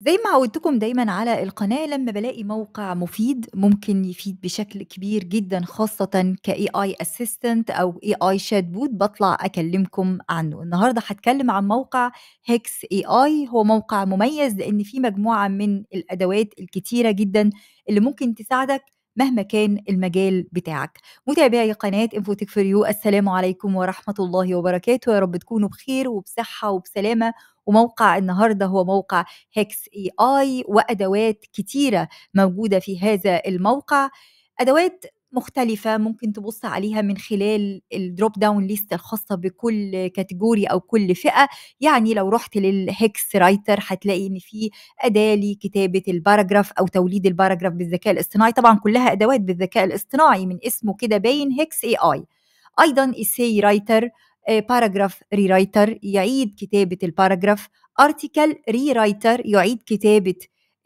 زي ما عودتكم دايما على القناة لما بلاقي موقع مفيد ممكن يفيد بشكل كبير جدا خاصة كاي اي اسيستنت او اي اي شات بوت بطلع اكلمكم عنه النهاردة هتكلم عن موقع هيكس اي اي هو موقع مميز لان فيه مجموعة من الادوات الكتيرة جدا اللي ممكن تساعدك مهما كان المجال بتاعك متابعي قناة انفوتك فور يو السلام عليكم ورحمة الله وبركاته يا رب تكونوا بخير وبصحة وبسلامة وموقع النهارده هو موقع هيكس اي اي وادوات كتيره موجوده في هذا الموقع ادوات مختلفة ممكن تبص عليها من خلال الدروب داون ليست الخاصة بكل كاتيجوري أو كل فئة يعني لو رحت للهيكس رايتر هتلاقي إن في أداة لكتابة الباراجراف أو توليد الباراجراف بالذكاء الاصطناعي طبعا كلها أدوات بالذكاء الاصطناعي من اسمه كده باين هيكس اي اي أيضا إيسي رايتر باراجراف آه، رايتر يعيد كتابة الباراجراف ارتكل رايتر يعيد كتابة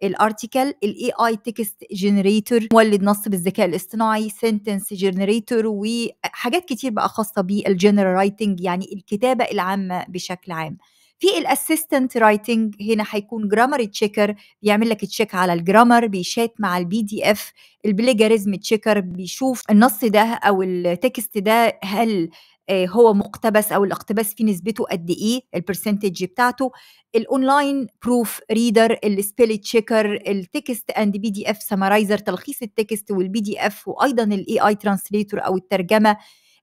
الارتكل الاي اي تكست جنريتور مولد نص بالذكاء الاصطناعي سنتنس جنريتور وحاجات كتير بقى خاصه بالجنرال رايتنج يعني الكتابه العامه بشكل عام في الاسيستنت رايتنج هنا هيكون جرامر تشيكر بيعمل لك تشيك على الجرامر بيشات مع البي دي اف البليجاريزم تشيكر بيشوف النص ده او التكست ده هل آه، هو مقتبس او الاقتباس فيه نسبته قد ايه البرسنتج بتاعته الاونلاين بروف ريدر السبيل تشيكر التكست اند بي دي اف سمرايزر تلخيص التكست والبي دي اف وايضا الاي اي ترانسليتور او الترجمه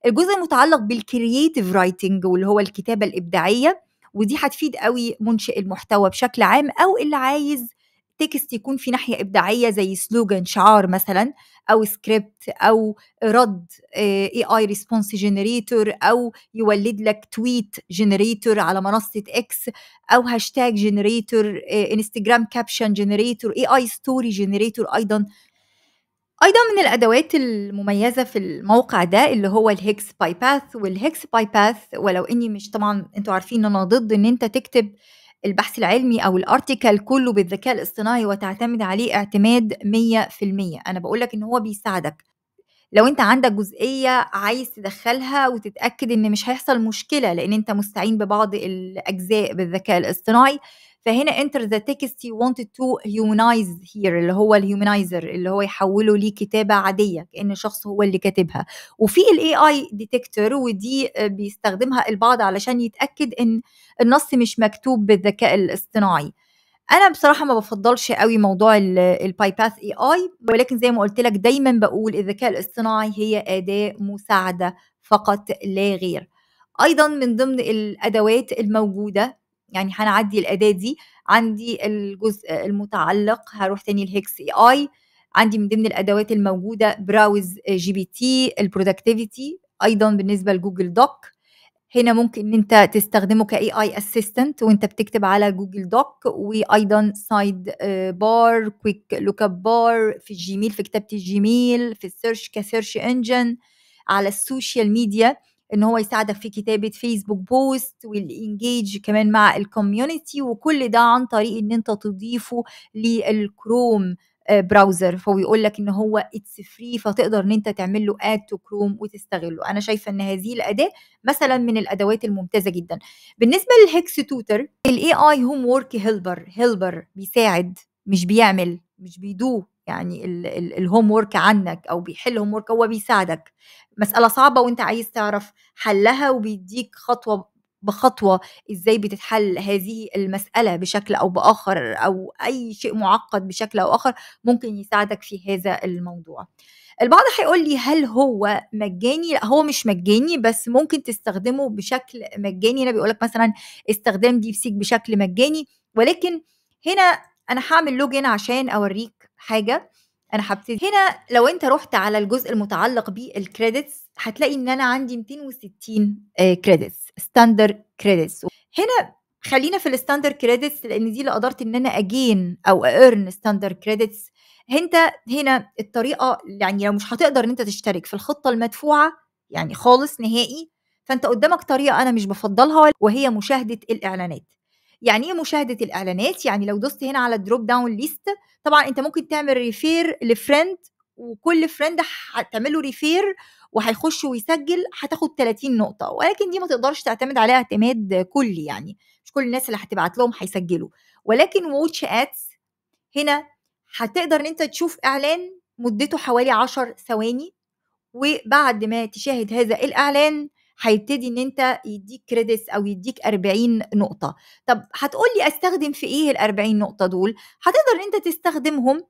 الجزء المتعلق بالكرييتيف رايتنج واللي هو الكتابه الابداعيه ودي هتفيد قوي منشئ المحتوى بشكل عام او اللي عايز تكست يكون في ناحيه ابداعيه زي سلوجان شعار مثلا او سكريبت او رد اي اي ريسبونس جنريتور او يولد لك تويت جنريتور على منصه اكس او هاشتاج جنريتور انستجرام كابشن جنريتور اي اي ستوري جنريتور ايضا ايضا من الادوات المميزه في الموقع ده اللي هو الهيكس باي باث والهيكس باي باث ولو اني مش طبعا انتوا عارفين ان انا ضد ان انت تكتب البحث العلمي او الارتيكل كله بالذكاء الاصطناعي وتعتمد عليه اعتماد 100% انا بقول لك ان هو بيساعدك لو انت عندك جزئيه عايز تدخلها وتتاكد ان مش هيحصل مشكله لان انت مستعين ببعض الاجزاء بالذكاء الاصطناعي فهنا انتر ذا تكست يو wanted تو هيومنايز هير اللي هو الهيومنايزر اللي هو يحوله لكتابه عاديه كان الشخص هو اللي كاتبها وفي الاي اي ديتكتور ودي بيستخدمها البعض علشان يتاكد ان النص مش مكتوب بالذكاء الاصطناعي انا بصراحه ما بفضلش قوي موضوع الباي باث اي اي ولكن زي ما قلت لك دايما بقول الذكاء الاصطناعي هي اداه مساعده فقط لا غير ايضا من ضمن الادوات الموجوده يعني هنعدي الاداه دي عندي الجزء المتعلق هروح تاني الهيكس اي اي عندي من ضمن الادوات الموجوده براوز جي بي تي البرودكتيفيتي ايضا بالنسبه لجوجل دوك هنا ممكن ان انت تستخدمه كاي اي اسيستنت وانت بتكتب على جوجل دوك وايضا سايد بار كويك لوك اب بار في الجيميل في كتابه الجيميل في السيرش كسيرش انجن على السوشيال ميديا ان هو يساعدك في كتابه فيسبوك بوست والانجيج كمان مع الكوميونتي وكل ده عن طريق ان انت تضيفه للكروم براوزر فهو يقول لك ان هو اتس فري فتقدر ان انت تعمل له اد تو كروم وتستغله انا شايفه ان هذه الاداه مثلا من الادوات الممتازه جدا بالنسبه للهكس توتر الاي اي هوم ورك هيلبر هيلبر بيساعد مش بيعمل مش بيدو يعني الهوم ورك عنك او بيحل هوم ورك هو بيساعدك مساله صعبه وانت عايز تعرف حلها وبيديك خطوه بخطوه ازاي بتتحل هذه المساله بشكل او باخر او اي شيء معقد بشكل او اخر ممكن يساعدك في هذا الموضوع البعض هيقول لي هل هو مجاني لا هو مش مجاني بس ممكن تستخدمه بشكل مجاني انا لك مثلا استخدام ديب سيك بشكل مجاني ولكن هنا انا هعمل لوجن عشان اوريك حاجه انا هبتدي هنا لو انت رحت على الجزء المتعلق بالكريدتس هتلاقي ان انا عندي 260 كريدتس ستاندر كريدتس هنا خلينا في الستاندر كريدتس لان دي اللي قدرت ان انا اجين او ايرن ستاندر كريدتس انت هنا الطريقه يعني لو مش هتقدر ان انت تشترك في الخطه المدفوعه يعني خالص نهائي فانت قدامك طريقه انا مش بفضلها وهي مشاهده الاعلانات يعني ايه مشاهده الاعلانات يعني لو دوست هنا على الدروب داون ليست طبعا انت ممكن تعمل ريفير لفريند وكل فريند هتعمل له ريفير وهيخش ويسجل هتاخد 30 نقطه ولكن دي ما تقدرش تعتمد عليها اعتماد كلي يعني مش كل الناس اللي هتبعت لهم هيسجلوا ولكن واتش ادز هنا هتقدر ان انت تشوف اعلان مدته حوالي 10 ثواني وبعد ما تشاهد هذا الاعلان هيبتدي ان انت يديك كريدتس او يديك 40 نقطه طب هتقول لي استخدم في ايه ال 40 نقطه دول هتقدر ان انت تستخدمهم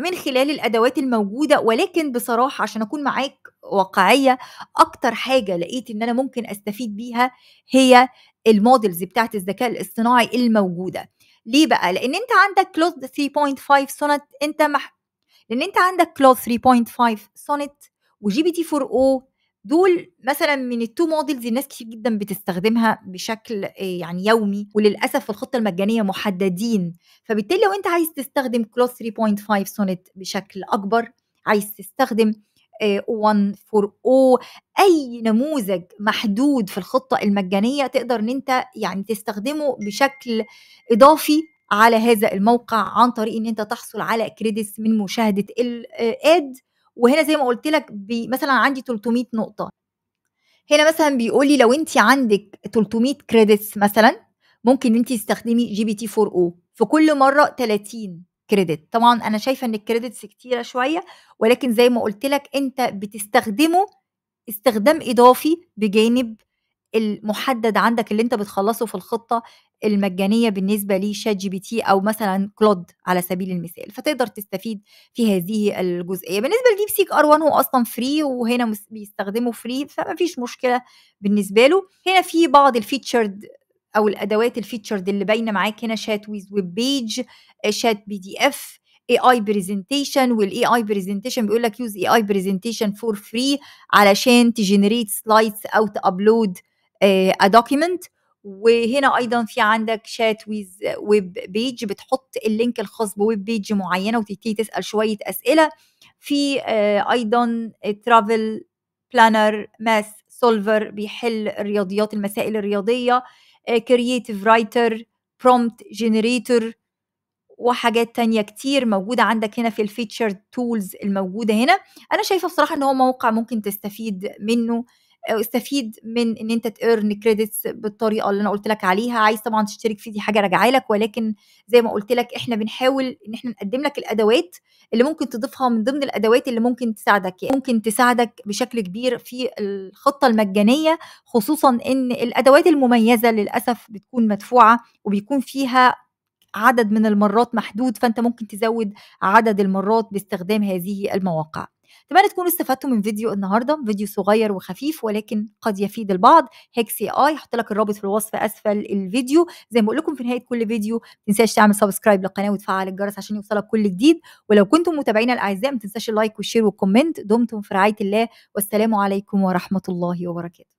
من خلال الادوات الموجوده ولكن بصراحه عشان اكون معاك واقعيه اكتر حاجه لقيت ان انا ممكن استفيد بيها هي المودلز بتاعت الذكاء الاصطناعي الموجوده ليه بقى لان انت عندك كلوز 3.5 سونت انت مح... لان انت عندك كلوز 3.5 سونت وجي بي تي 4 او دول مثلا من التو موديلز الناس كتير جدا بتستخدمها بشكل آه، يعني يومي وللاسف في الخطه المجانيه محددين فبالتالي لو انت عايز تستخدم كلوز 3.5 سونت بشكل اكبر عايز تستخدم 1 فور او اي نموذج محدود في الخطه المجانيه تقدر ان انت يعني تستخدمه بشكل اضافي على هذا الموقع عن طريق ان انت تحصل على كريدتس من مشاهده الاد آه، وهنا زي ما قلت لك مثلا عندي 300 نقطه هنا مثلا بيقول لي لو انت عندك 300 كريدتس مثلا ممكن انت تستخدمي جي بي تي 4 او في كل مره 30 كريدت طبعا انا شايفه ان الكريدتس كتيره شويه ولكن زي ما قلت لك انت بتستخدمه استخدام اضافي بجانب المحدد عندك اللي انت بتخلصه في الخطه المجانيه بالنسبه لشات جي بي تي او مثلا كلود على سبيل المثال فتقدر تستفيد في هذه الجزئيه بالنسبه لديب سيك ار 1 هو اصلا فري وهنا بيستخدمه فري فما فيش مشكله بالنسبه له هنا في بعض الفيتشرد او الادوات الفيتشرد اللي باينه معاك هنا شات ويز ويب بيج شات بي دي اف اي اي برزنتيشن والاي اي برزنتيشن بيقول لك يوز اي اي برزنتيشن فور فري علشان تجنريت سلايدز او تابلود دوكيمنت آه، وهنا ايضا في عندك شات ويز ويب بيج بتحط اللينك الخاص بويب بيج معينه وتبتدي تسال شويه اسئله في آه، ايضا ترافل بلانر ماس سولفر بيحل الرياضيات المسائل الرياضيه كرييتيف رايتر برومبت جنريتور وحاجات تانية كتير موجودة عندك هنا في الفيتشر تولز الموجودة هنا أنا شايفة بصراحة إن هو موقع ممكن تستفيد منه استفيد من ان انت تيرن كريدتس بالطريقه اللي انا قلت لك عليها عايز طبعا تشترك فيه دي حاجه راجعه لك ولكن زي ما قلت لك احنا بنحاول ان احنا نقدم لك الادوات اللي ممكن تضيفها من ضمن الادوات اللي ممكن تساعدك يعني ممكن تساعدك بشكل كبير في الخطه المجانيه خصوصا ان الادوات المميزه للاسف بتكون مدفوعه وبيكون فيها عدد من المرات محدود فانت ممكن تزود عدد المرات باستخدام هذه المواقع اتمنى تكونوا استفدتوا من فيديو النهارده فيديو صغير وخفيف ولكن قد يفيد البعض هيكس اي اي هحط لك الرابط في الوصف اسفل الفيديو زي ما بقول لكم في نهايه كل فيديو ما تنساش تعمل سبسكرايب للقناه وتفعل الجرس عشان يوصلك كل جديد ولو كنتم متابعينا الاعزاء ما تنساش اللايك والشير والكومنت دمتم في رعايه الله والسلام عليكم ورحمه الله وبركاته